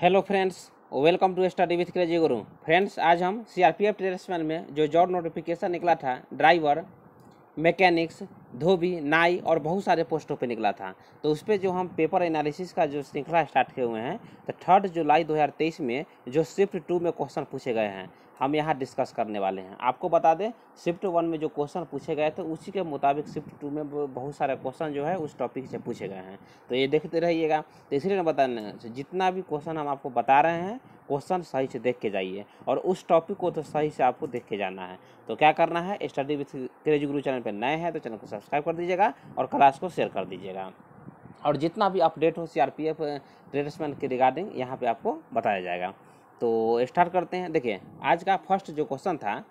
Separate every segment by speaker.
Speaker 1: hello friends welcome to study with crazy guru friends आज हम CRPF tradesman में जो जॉब नोटिफिकेशन निकला था ड्राइवर मैकेनिक्स धोबी नाई और बहुत सारे पोस्टों पे निकला था तो उस पर जो हम पेपर एनालिसिस का जो श्रृंखला स्टार्ट किए हुए हैं तो थर्ड जुलाई 2023 में जो शिफ्ट टू में क्वेश्चन पूछे गए हैं हम यहाँ डिस्कस करने वाले हैं आपको बता दें शिफ्ट वन में जो क्वेश्चन पूछे गए थे उसी के मुताबिक शिफ्ट टू में बहुत सारे क्वेश्चन जो है उस टॉपिक से पूछे गए हैं तो ये देखते रहिएगा तो इसलिए मैं बताने जितना भी क्वेश्चन हम आपको बता रहे हैं क्वेश्चन सही से देख के जाइए और उस टॉपिक को तो सही से आपको देख के जाना है तो क्या करना है study with crazy guru channel पर नए हैं तो चैनल को सब्सक्राइब कर दीजिएगा और क्लास को शेयर कर दीजिएगा और जितना भी अपडेट हो सी आर पी एफ के रिगार्डिंग यहाँ पे आपको बताया जाएगा तो स्टार्ट करते हैं देखिए आज का फर्स्ट जो क्वेश्चन था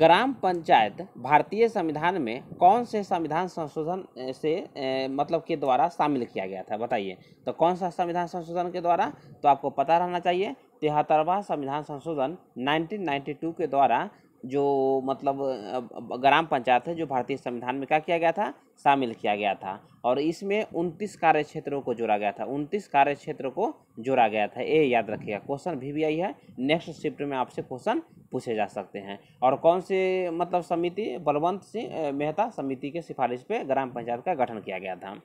Speaker 1: ग्राम पंचायत भारतीय संविधान में कौन से संविधान संशोधन से ए, मतलब के द्वारा शामिल किया गया था बताइए तो कौन सा संविधान संशोधन के द्वारा तो आपको पता रहना चाहिए तिहत्तरवा संविधान संशोधन 1992 के द्वारा जो मतलब ग्राम पंचायत है जो भारतीय संविधान में क्या किया गया था शामिल किया गया था और इसमें उनतीस कार्य क्षेत्रों को जोड़ा गया था उनतीस कार्य क्षेत्रों को जोड़ा गया था ये याद रखिएगा क्वेश्चन भी भी आई है नेक्स्ट शिफ्ट में आपसे क्वेश्चन पूछे जा सकते हैं और कौन से मतलब समिति बलवंत सिंह मेहता समिति के सिफारिश पर ग्राम पंचायत का गठन किया गया था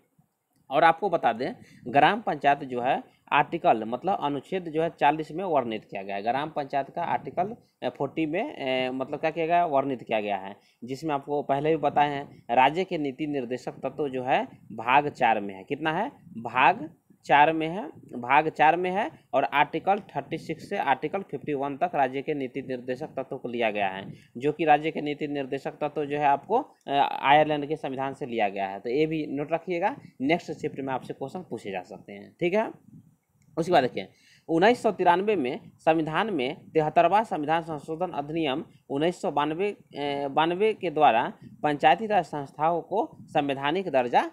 Speaker 1: और आपको बता दें ग्राम पंचायत जो है आर्टिकल मतलब अनुच्छेद जो है चालीस में वर्णित किया गया है ग्राम पंचायत का आर्टिकल फोर्टी में मतलब क्या किया गया वर्णित किया गया है जिसमें आपको पहले भी बताए हैं राज्य के नीति निर्देशक तत्व जो है भाग चार में है कितना है भाग चार में है भाग चार में है और आर्टिकल थर्टी सिक्स से आर्टिकल फिफ्टी वन तक राज्य के नीति निर्देशक तत्व को लिया गया है जो कि राज्य के नीति निर्देशक तत्व जो है आपको आयरलैंड के संविधान से लिया गया है तो ये भी नोट रखिएगा नेक्स्ट शिफ्ट में आपसे क्वेश्चन पूछे जा सकते हैं ठीक है उसके बाद देखिए उन्नीस सौ तिरानवे में संविधान में तिहत्तरवा संविधान संशोधन अधिनियम उन्नीस सौ बानवे बानवे के द्वारा पंचायती राज संस्थाओं को संवैधानिक दर्जा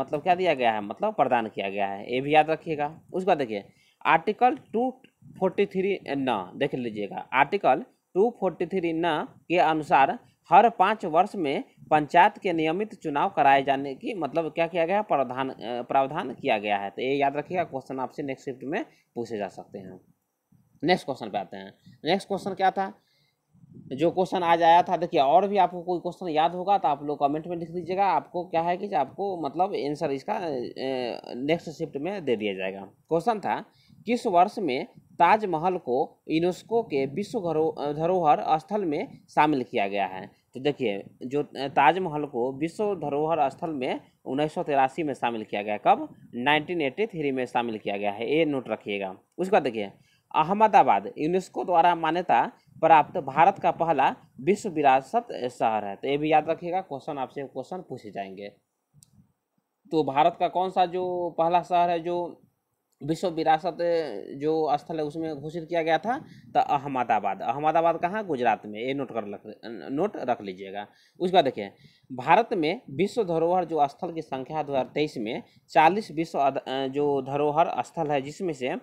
Speaker 1: मतलब क्या दिया गया है मतलब प्रदान किया गया है ये भी याद रखिएगा उसके बाद देखिए आर्टिकल टू फोर्टी थ्री न देख लीजिएगा आर्टिकल टू फोर्टी थ्री न के अनुसार हर पाँच वर्ष में पंचायत के नियमित चुनाव कराए जाने की मतलब क्या किया गया प्रावधान प्रावधान किया गया है तो ये याद रखिएगा क्वेश्चन आपसे नेक्स्ट शिफ्ट में पूछे जा सकते हैं नेक्स्ट क्वेश्चन पे आते हैं नेक्स्ट क्वेश्चन क्या था जो क्वेश्चन आज आया था देखिए और भी आपको कोई क्वेश्चन याद होगा तो आप लोग कमेंट में लिख दीजिएगा आपको क्या है कि आपको मतलब आंसर इसका नेक्स्ट शिफ्ट में दे दिया जाएगा क्वेश्चन था किस वर्ष में ताजमहल को यूनेस्को के विश्व धरोहर स्थल में शामिल किया गया है तो देखिए जो ताजमहल को विश्व धरोहर स्थल में उन्नीस में शामिल किया गया कब 1983 में शामिल किया गया है ये नोट रखिएगा उसके बाद देखिए अहमदाबाद यूनेस्को द्वारा मान्यता प्राप्त भारत का पहला विश्व विरासत शहर है तो ये भी याद रखिएगा क्वेश्चन आपसे क्वेश्चन पूछे जाएंगे तो भारत का कौन सा जो पहला शहर है जो विश्व विरासत जो स्थल है उसमें घोषित किया गया था तो अहमदाबाद अहमदाबाद कहाँ गुजरात में ये नोट कर रख नोट रख लीजिएगा उसके बाद देखिए भारत में विश्व धरोहर जो स्थल की संख्या दो में 40 विश्व जो धरोहर स्थल है जिसमें से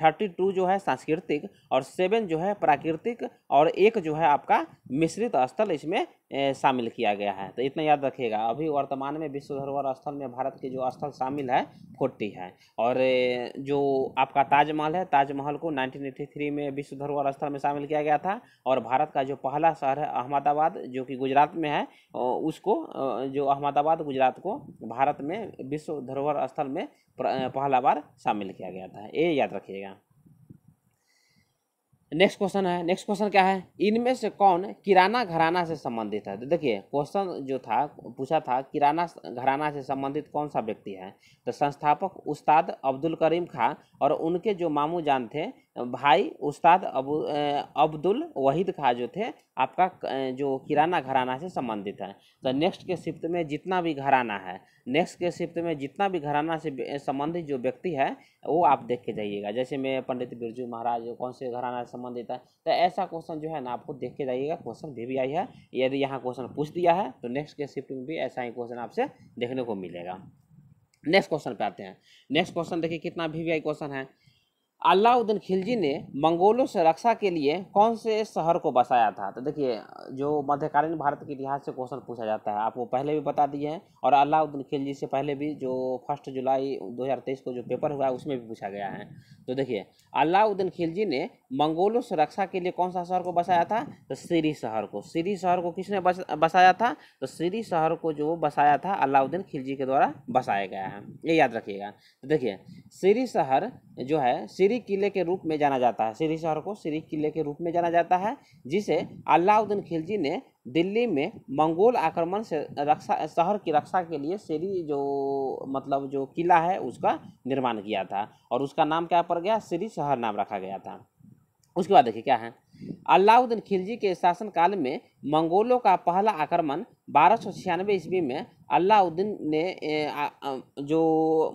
Speaker 1: थर्टी टू जो है सांस्कृतिक और सेवन जो है प्राकृतिक और एक जो है आपका मिश्रित स्थल इसमें शामिल किया गया है तो इतना याद रखिएगा अभी वर्तमान में विश्व धरोहर स्थल में भारत के जो स्थल शामिल है फोर्टी है और जो आपका ताजमहल है ताजमहल को 1983 में विश्व धरोहर स्थल में शामिल किया गया था और भारत का जो पहला शहर है अहमदाबाद जो कि गुजरात में है उसको जो अहमदाबाद गुजरात को भारत में विश्व धरोहर स्थल में पहला बार शामिल किया गया था ये याद रखिएगा नेक्स्ट क्वेश्चन है नेक्स्ट क्वेश्चन क्या है इनमें से कौन किराना घराना से संबंधित है देखिए क्वेश्चन जो था पूछा था किराना घराना से संबंधित कौन सा व्यक्ति है तो संस्थापक उस्ताद अब्दुल करीम खां और उनके जो मामू जान थे भाई उस्ताद अब्दुल वहीद खां जो थे आपका जो किराना घराना से संबंधित है तो नेक्स्ट के शिफ्ट में जितना भी घराना है नेक्स्ट के शिफ्ट में जितना भी घराना से संबंधित जो व्यक्ति है वो आप देख के जाइएगा जैसे मैं पंडित बिरजू महाराज कौन से घराना से संबंधित है तो ऐसा क्वेश्चन जो है ना आपको देख के जाइएगा क्वेश्चन भी, भी आई है यदि यहाँ क्वेश्चन पूछ दिया है तो नेक्स्ट के शिफ्ट में भी ऐसा ही क्वेश्चन आपसे देखने को मिलेगा नेक्स्ट क्वेश्चन पे आते हैं नेक्स्ट क्वेश्चन देखिए कितना वी वी आई क्वेश्चन है अलाउद्दीन खिलजी ने मंगोलों से रक्षा के लिए कौन से शहर को बसाया था तो देखिए जो मध्यकालीन भारत के इतिहास से क्वेश्चन पूछा जाता है आपको पहले भी बता दिए हैं और अलाउद्दीन खिलजी से पहले भी जो फर्स्ट जुलाई 2023 को जो पेपर हुआ है उसमें भी पूछा गया है तो देखिए अलाउद्दीन खिलजी ने मंगोलों से रक्षा के लिए कौन सा शहर को बसाया था तो सीरी शहर को सीरी शहर को किसने बसाया था तो सीरी शहर को जो बसाया था अलाउद्दीन खिलजी के द्वारा बसाया गया है ये याद रखिएगा तो देखिए सीरी शहर जो है श्री किले के रूप में जाना जाता है श्री शहर को श्री किले के रूप में जाना जाता है जिसे अलाउद्दीन खिलजी ने दिल्ली में मंगोल आक्रमण से रक्षा शहर की रक्षा के लिए श्री जो मतलब जो किला है उसका निर्माण किया था और उसका नाम क्या पड़ गया श्री शहर नाम रखा गया था उसके बाद देखिए क्या है अलाउद्दीन खिलजी के शासनकाल में मंगोलों का पहला आक्रमण बारह सौ छियानवे ईस्वी में अलाउद्दीन ने जो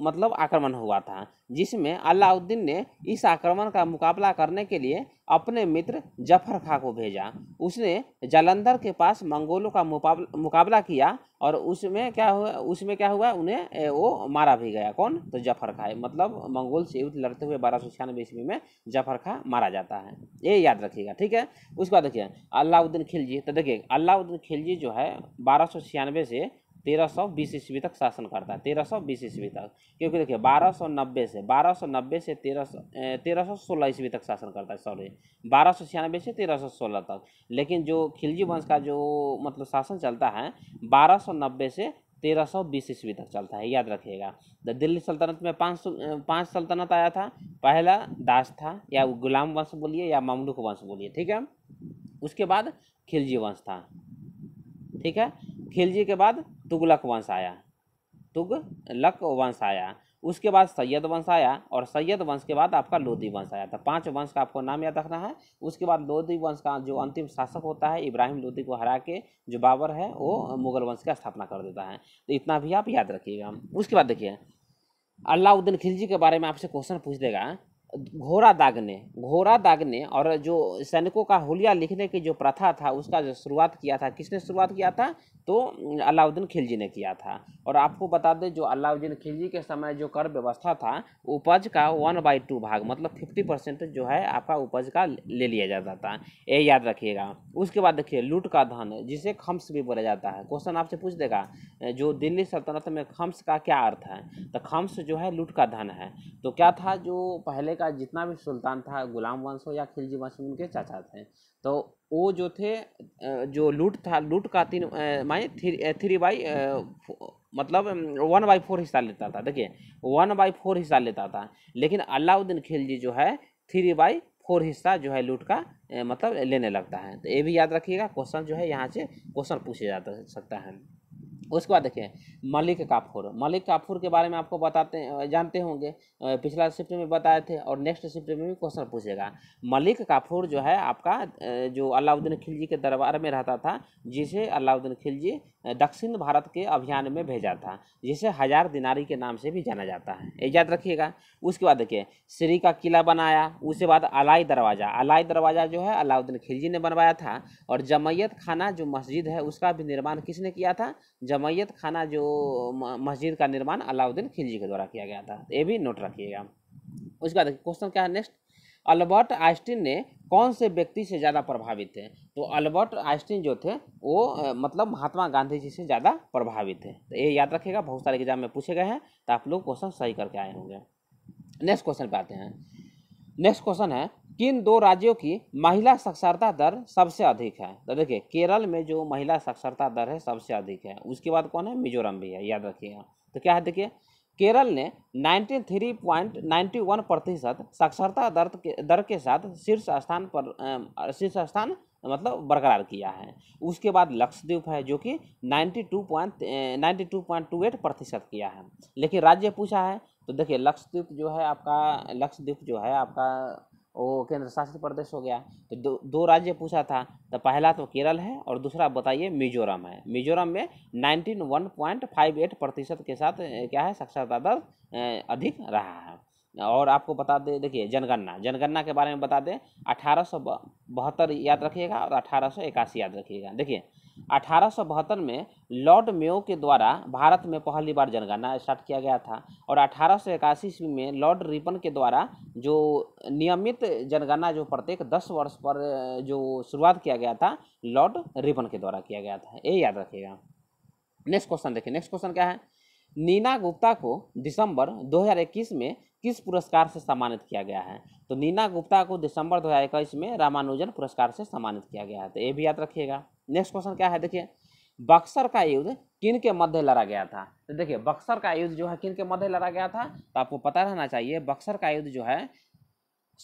Speaker 1: मतलब आक्रमण हुआ था जिसमें अलाउद्दीन ने इस आक्रमण का मुकाबला करने के लिए अपने मित्र जफर खां को भेजा उसने जालंधर के पास मंगोलों का मुकाबला किया और उसमें क्या हुआ उसमें क्या हुआ उन्हें वो मारा भी गया कौन तो जफर खां मतलब मंगोल से युद्ध लड़ते हुए बारह सौ छियानवे ईस्वी में जफर खां मारा जाता है ये याद रखिएगा ठीक है उसके बाद देखिए अलाउद्दीन खिलजी तो देखिए अलाउद्दीन खिलजी जो है बारह से तेरह सौ बीस ईस्वी तक शासन करता है तेरह सौ बीस ईस्वी तक क्योंकि देखिए बारह सौ नब्बे से बारह सौ नब्बे से तेरह सौ तेरह सौ सोलह ईस्वी तक शासन करता है सॉरी बारह सौ छियानबे से तेरह सौ सोलह तक लेकिन जो खिलजी वंश का जो मतलब शासन चलता है बारह सौ नब्बे से तेरह सौ बीस ईस्वी तक चलता है याद रखिएगा तो दिल्ली सल्तनत में पाँच पाँच सल्तनत आया था पहला दास था या गुलाम वंश बोलिए या ममलुक वंश बोलिए ठीक है उसके बाद खिलजी वंश था ठीक है खिलजी के बाद तुगलक वंश आया तुगलक वंश आया उसके बाद सैयद वंश आया और सैयद वंश के बाद आपका लोधी वंश आया था तो पांच वंश का आपको नाम याद रखना है उसके बाद लोधी वंश का जो अंतिम शासक होता है इब्राहिम लोधी को हरा के जो बाबर है वो मुगल वंश का स्थापना कर देता है तो इतना भी आप याद रखिएगा उसके बाद देखिए अलाउद्दीन खिलजी के बारे में आपसे क्वेश्चन पूछ देगा घोड़ा दागने घोड़ा दागने और जो सैनिकों का होलिया लिखने की जो प्रथा था उसका जो शुरुआत किया था किसने शुरुआत किया था तो अलाउद्दीन खिलजी ने किया था और आपको बता दें जो अलाउद्दीन खिलजी के समय जो कर व्यवस्था था उपज का वन बाई टू भाग मतलब फिफ्टी परसेंट जो है आपका उपज का ले लिया जाता था ये याद रखिएगा उसके बाद देखिए लूट का धन जिसे खम्स भी बोला जाता है क्वेश्चन आपसे पूछ देगा जो दिल्ली सल्तनत में खम्स का क्या अर्थ है तो खम्स जो है लूट का धन है तो क्या था जो पहले का जितना भी सुल्तान था गुलाम वंश हो या खिलजी वंश में उनके चाचा थे तो वो जो थे जो लूट था लूट का तीन माने थ्री थ्री बाई मतलब वन बाई फोर हिस्सा लेता था देखिए वन बाई फोर हिस्सा लेता था लेकिन अलाउद्दीन खिलजी जो है थ्री बाई फोर हिस्सा जो है लूट का मतलब लेने लगता है तो ये भी याद रखिएगा क्वेश्चन जो है यहाँ से क्वेश्चन पूछे जा सकता है उसके बाद देखिए मलिक काफूर मलिक काफूर के बारे में आपको बताते हैं जानते होंगे पिछला शिफ्ट में बताए थे और नेक्स्ट शिफ्ट में भी क्वेश्चन पूछेगा मलिक काफूर जो है आपका जो अलाउद्दीन खिलजी के दरबार में रहता था जिसे अलाउद्दीन खिलजी दक्षिण भारत के अभियान में भेजा था जिसे हजार दिनारी के नाम से भी जाना जाता है ये याद रखिएगा उसके बाद देखिए श्री का किला बनाया उसके बाद अलाई दरवाज़ा अलाई दरवाज़ा जो है अलाउद्दीन खिलजी ने बनवाया था और जमैयत खाना जो मस्जिद है उसका भी निर्माण किसने किया था जमैयत खाना जो मस्जिद का निर्माण अलाउद्दीन खिलजी के द्वारा किया गया था ये भी नोट रखिएगा उसके बाद क्वेश्चन क्या है नेक्स्ट अल्बर्ट आइंस्टीन ने कौन से व्यक्ति से ज़्यादा प्रभावित थे तो अल्बर्ट आइंस्टीन जो थे वो मतलब महात्मा गांधी जी से ज़्यादा प्रभावित थे तो ये याद रखिएगा बहुत सारे एग्जाम में पूछे गए हैं तो आप लोग क्वेश्चन सही करके आए होंगे नेक्स्ट क्वेश्चन पे आते हैं नेक्स्ट क्वेश्चन है किन दो राज्यों की महिला साक्षरता दर सबसे अधिक है तो देखिए केरल में जो महिला साक्षरता दर है सबसे अधिक है उसके बाद कौन है मिजोरम भी है याद रखिएगा तो क्या है देखिए केरल ने 93.91 प्रतिशत साक्षरता दर के दर के साथ शीर्ष स्थान पर शीर्ष स्थान मतलब बरकरार किया है उसके बाद लक्षद्वीप है जो कि 92.92.28 प्रतिशत किया है लेकिन राज्य पूछा है तो देखिए लक्षद्वीप जो है आपका लक्षद्वीप जो है आपका वो केंद्र शासित प्रदेश हो गया तो दो दो राज्य पूछा था तो पहला तो केरल है और दूसरा बताइए मिजोरम है मिजोरम में nineteen one point five eight प्रतिशत के साथ क्या है साक्षरता दर अधिक रहा है और आपको बता दें देखिए जनगणना जनगणना के बारे में बता दें अठारह सौ बहत्तर याद रखिएगा और अठारह याद रखिएगा देखिए अठारह में लॉर्ड मेयो के द्वारा भारत में पहली बार जनगणना स्टार्ट किया गया था और अठारह ईस्वी में लॉर्ड रिपन के द्वारा जो नियमित जनगणना जो प्रत्येक दस वर्ष पर जो शुरुआत किया गया था लॉर्ड रिपन के द्वारा किया गया था ये याद रखिएगा नेक्स्ट क्वेश्चन देखिए नेक्स्ट क्वेश्चन क्या है नीना गुप्ता को दिसंबर 2021 में किस पुरस्कार से सम्मानित किया गया है तो नीना गुप्ता को दिसंबर 2021 में रामानुजन पुरस्कार से सम्मानित किया गया है तो ये भी याद रखिएगा नेक्स्ट क्वेश्चन क्या है देखिए बक्सर का युद्ध किन के मध्य लड़ा गया था तो देखिए बक्सर का युद्ध जो है किन के मध्य लड़ा गया था तो आपको पता रहना चाहिए बक्सर का युद्ध जो है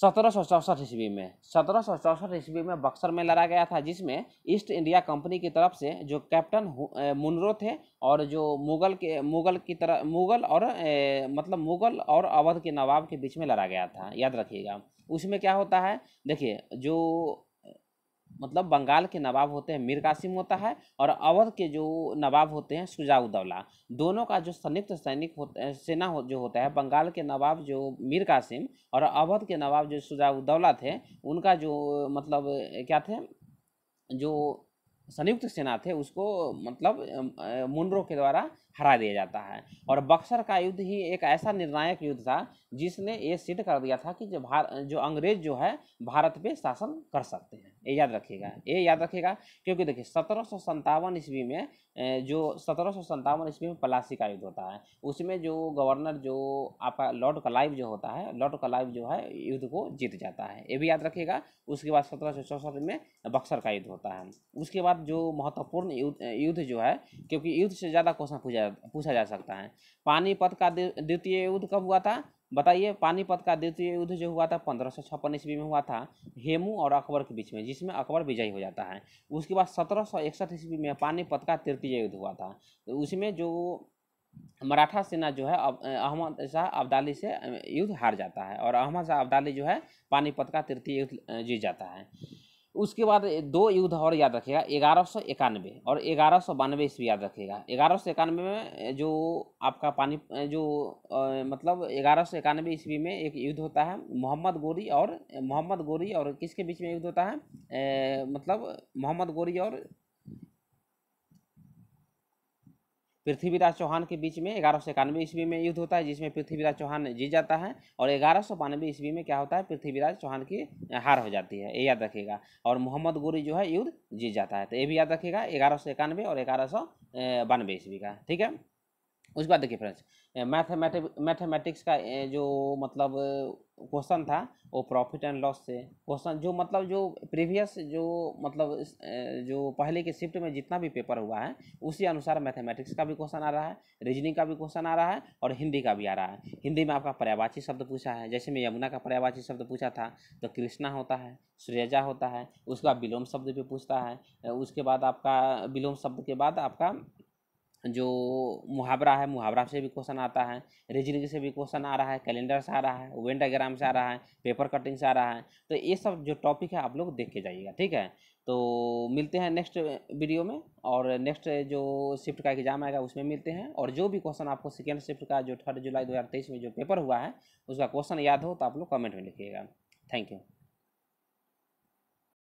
Speaker 1: सत्रह सौ चौसठ ईस्वी में सत्रह सौ चौसठ ईस्वी में बक्सर में लड़ा गया था जिसमें ईस्ट इंडिया कंपनी की तरफ से जो कैप्टन मुनरो थे और जो मुगल के मुगल की तरह मुगल और ए, मतलब मुगल और अवध के नवाब के बीच में लड़ा गया था याद रखिएगा उसमें क्या होता है देखिए जो मतलब बंगाल के नवाब होते हैं मीर कासिम होता है और अवध के जो नवाब होते हैं सुजाउद्दौला दोनों का जो संयुक्त सैनिक होता सेना हो, जो होता है बंगाल के नवाब जो मीर कासिम और अवध के नवाब जो सुजाउद्दौला थे उनका जो मतलब क्या थे जो संयुक्त सेना थे उसको मतलब मुंडरों के द्वारा हरा दिया जाता है और बक्सर का युद्ध ही एक ऐसा निर्णायक युद्ध था जिसने ये सिद्ध कर दिया था कि जो भार जो अंग्रेज जो है भारत पे शासन कर सकते हैं ये याद रखिएगा ये याद रखिएगा क्योंकि देखिए सत्रह सौ संतावन ईस्वी में जो सत्रह सौ संतावन ईस्वी में प्लासी का युद्ध होता है उसमें जो गवर्नर जो आपका लॉर्ड कलाइव जो होता है लॉर्ड कलाइव जो है युद्ध को जीत जाता है ये भी याद रखिएगा उसके बाद सत्रह सौ चौसठ में बक्सर का युद्ध होता है उसके बाद जो महत्वपूर्ण युद्ध युद्ध जो है क्योंकि युद्ध से ज़्यादा क्वेश्चन पूछा पूछा जा सकता है पानीपत का द्वितीय युद्ध कब हुआ था बताइए पानीपत का द्वितीय युद्ध जो हुआ था पंद्रह सौ छप्पन ईस्वी में हुआ था हेमू और अकबर के बीच में जिसमें अकबर विजयी हो जाता है उसके बाद सत्रह सौ इकसठ ईस्वी में पानीपत का तृतीय युद्ध हुआ था तो उसमें जो मराठा सेना जो है अहमद शाह अब्दाली से युद्ध हार जाता है और अहमद शाह अब्दाली जो है पानीपत का तृतीय युद्ध जीत जाता है उसके बाद दो युद्ध और याद रखेगा ग्यारह सौ इक्यानवे और ग्यारह सौ बानवे ईस्वी याद रखेगा ग्यारह सौ इक्यानवे में जो आपका पानी जो आ, मतलब ग्यारह सौ इक्यानवे ईस्वी में एक युद्ध होता है मोहम्मद गोरी और मोहम्मद गोरी और किसके बीच में युद्ध होता है ए, मतलब मोहम्मद गोरी और पृथ्वीराज चौहान के बीच में ग्यारह सौ इक्यानवे ईस्वी में युद्ध होता है जिसमें पृथ्वीराज चौहान जीत जाता है और ग्यारह सौ बानवे ईस्वी में क्या होता है पृथ्वीराज चौहान की हार हो जाती है ये याद रखिएगा और मोहम्मद गोरी जो है युद्ध जीत जाता है तो ये भी याद रखिएगा ग्यारह सौ इक्यानवे और ग्यारह सौ बानवे ईस्वी का ठीक है उसके बाद देखिए फ्रेंड्स मैथमेटिक मैथमेटिक्स का जो मतलब क्वेश्चन था वो प्रॉफिट एंड लॉस से क्वेश्चन जो मतलब जो प्रीवियस जो मतलब जो पहले के शिफ्ट में जितना भी पेपर हुआ है उसी अनुसार मैथमेटिक्स का भी क्वेश्चन आ रहा है रीजनिंग का भी क्वेश्चन आ रहा है और हिंदी का भी आ रहा है हिंदी में आपका पर्यावाची शब्द पूछा है जैसे में यमुना का पर्यावाची शब्द पूछा था तो कृष्णा होता है सुरेजा होता है उसका विलोम शब्द भी पूछता है उसके बाद आपका विलोम शब्द के बाद आपका जो मुहावरा है मुहावरा से भी क्वेश्चन आता है रीजनिंग से भी क्वेश्चन आ रहा है कैलेंडर से आ रहा है वेन से आ रहा है पेपर कटिंग से आ रहा है तो ये सब जो टॉपिक है आप लोग देख के जाइएगा ठीक है तो मिलते हैं नेक्स्ट वीडियो में और नेक्स्ट जो शिफ्ट का एग्जाम आएगा उसमें मिलते हैं और जो भी क्वेश्चन आपको सेकेंड शिफ्ट का जो थर्ड जुलाई दो में जो पेपर हुआ है उसका क्वेश्चन याद हो तो आप लोग कमेंट में लिखिएगा थैंक यू